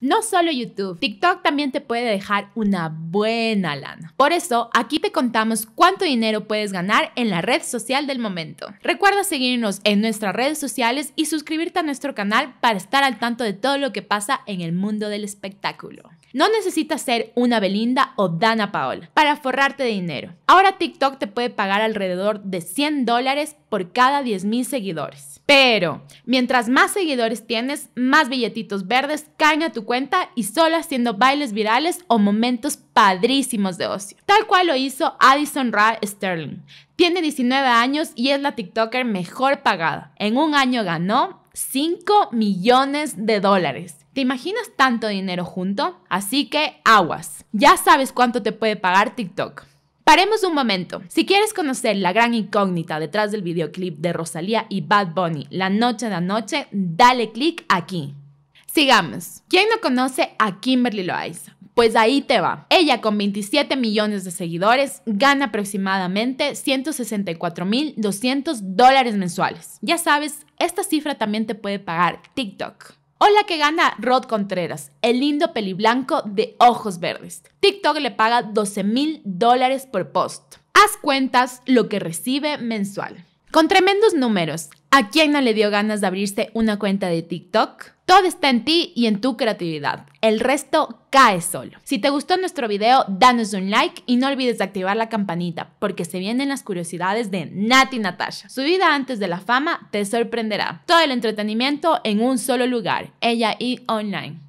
No solo YouTube, TikTok también te puede dejar una buena lana. Por eso, aquí te contamos cuánto dinero puedes ganar en la red social del momento. Recuerda seguirnos en nuestras redes sociales y suscribirte a nuestro canal para estar al tanto de todo lo que pasa en el mundo del espectáculo. No necesitas ser una Belinda o Dana Paola para forrarte de dinero. Ahora TikTok te puede pagar alrededor de 100 dólares por cada 10.000 seguidores. Pero mientras más seguidores tienes, más billetitos verdes caen a tu cuenta y solo haciendo bailes virales o momentos padrísimos de ocio. Tal cual lo hizo Addison Ra Sterling. Tiene 19 años y es la TikToker mejor pagada. En un año ganó 5 millones de dólares. ¿Te imaginas tanto dinero junto? Así que aguas. Ya sabes cuánto te puede pagar TikTok. Paremos un momento. Si quieres conocer la gran incógnita detrás del videoclip de Rosalía y Bad Bunny, La Noche de la Noche, dale clic aquí. Sigamos. ¿Quién no conoce a Kimberly Loaiza? Pues ahí te va. Ella con 27 millones de seguidores gana aproximadamente 164.200 dólares mensuales. Ya sabes, esta cifra también te puede pagar TikTok. Hola que gana Rod Contreras, el lindo peliblanco de ojos verdes. TikTok le paga 12 mil dólares por post. Haz cuentas lo que recibe mensual. Con tremendos números, ¿a quién no le dio ganas de abrirse una cuenta de TikTok? Todo está en ti y en tu creatividad. El resto cae solo. Si te gustó nuestro video, danos un like y no olvides activar la campanita porque se vienen las curiosidades de Nati Natasha. Su vida antes de la fama te sorprenderá. Todo el entretenimiento en un solo lugar, ella y online.